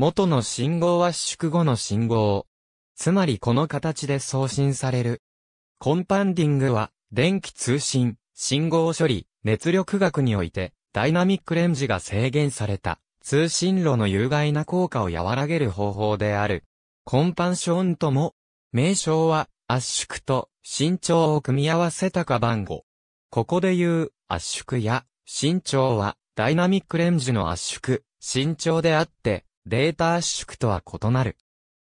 元の信号圧縮後の信号。つまりこの形で送信される。コンパンディングは、電気通信、信号処理、熱力学において、ダイナミックレンジが制限された、通信路の有害な効果を和らげる方法である。コンパンションとも、名称は、圧縮と、身長を組み合わせたか番号。ここで言う、圧縮や、身長は、ダイナミックレンジの圧縮、身長であって、データ圧縮とは異なる。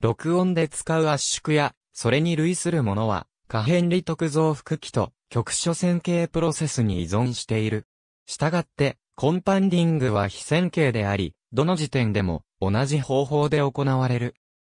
録音で使う圧縮や、それに類するものは、可変利得増幅器と局所線形プロセスに依存している。したがって、コンパンディングは非線形であり、どの時点でも同じ方法で行われる。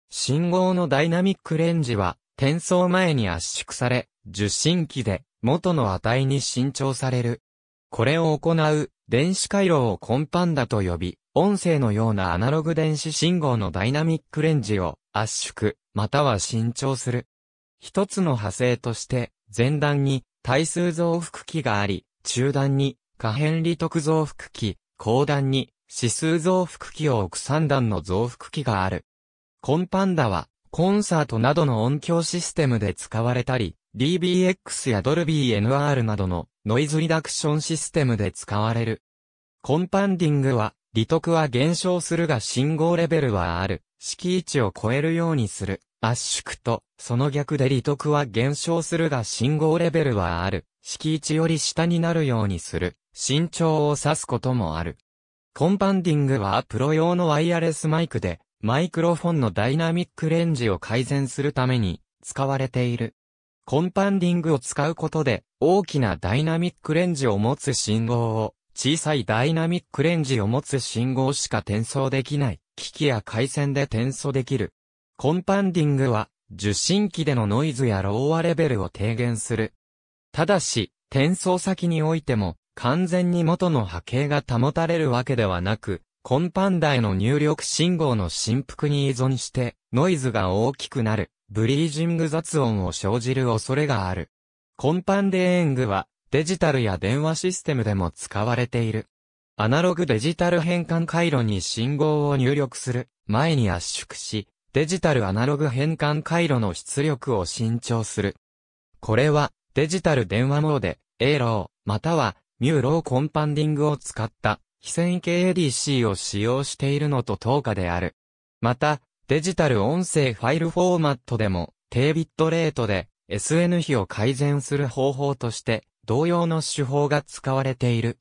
信号のダイナミックレンジは、転送前に圧縮され、受信機で元の値に伸長される。これを行う電子回路をコンパンダと呼び、音声のようなアナログ電子信号のダイナミックレンジを圧縮、または伸長する。一つの派生として、前段に対数増幅器があり、中段に可変利得増幅器、後段に指数増幅器を置く3段の増幅器がある。コンパンダは、コンサートなどの音響システムで使われたり、DBX やドルビー NR などのノイズリダクションシステムで使われる。コンパンディングは利得は減少するが信号レベルはある。式位置を超えるようにする。圧縮と、その逆で利得は減少するが信号レベルはある。敷地より下になるようにする。身長を指すこともある。コンパンディングはプロ用のワイヤレスマイクで、マイクロフォンのダイナミックレンジを改善するために使われている。コンパンディングを使うことで、大きなダイナミックレンジを持つ信号を小さいダイナミックレンジを持つ信号しか転送できない、機器や回線で転送できる。コンパンディングは、受信機でのノイズやローアレベルを低減する。ただし、転送先においても、完全に元の波形が保たれるわけではなく、コンパンダへの入力信号の振幅に依存して、ノイズが大きくなる、ブリージング雑音を生じる恐れがある。コンパンデーエングは、デジタルや電話システムでも使われている。アナログデジタル変換回路に信号を入力する前に圧縮し、デジタルアナログ変換回路の出力を伸長する。これはデジタル電話モード、エーロー、またはミューローコンパンディングを使った非線形 ADC を使用しているのと等価である。また、デジタル音声ファイルフォーマットでも低ビットレートで SN 比を改善する方法として同様の手法が使われている。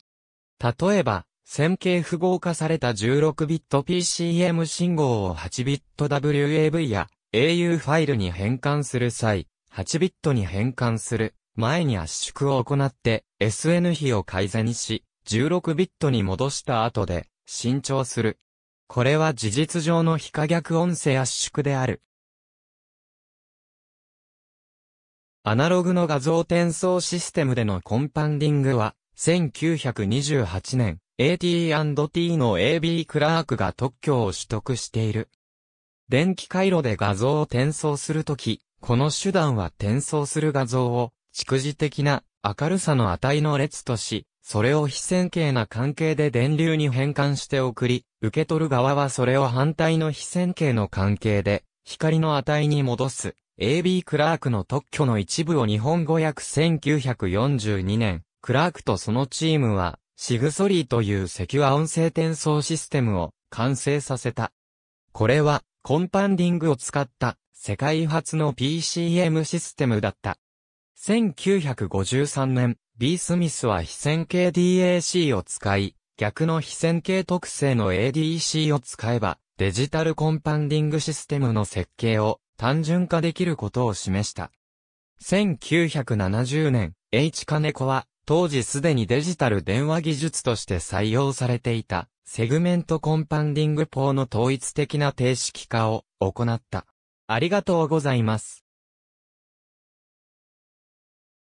例えば、線形符号化された1 6ビット PCM 信号を8ビット WAV や AU ファイルに変換する際、8ビットに変換する前に圧縮を行って SN 比を改善し、1 6ビットに戻した後で新調する。これは事実上の非可逆音声圧縮である。アナログの画像転送システムでのコンパンディングは、1928年、AT&T の AB クラークが特許を取得している。電気回路で画像を転送するとき、この手段は転送する画像を、蓄次的な明るさの値の列とし、それを非線形な関係で電流に変換して送り、受け取る側はそれを反対の非線形の関係で、光の値に戻す。A.B. クラークの特許の一部を日本語訳1942年、クラークとそのチームは、シグソリーというセキュア音声転送システムを完成させた。これは、コンパンディングを使った世界初の PCM システムだった。1953年、B. スミスは非線形 DAC を使い、逆の非線形特性の ADC を使えば、デジタルコンパンディングシステムの設計を単純化できることを示した。1970年、H 金子は、当時すでにデジタル電話技術として採用されていた、セグメントコンパンディング法の統一的な定式化を行った。ありがとうございます。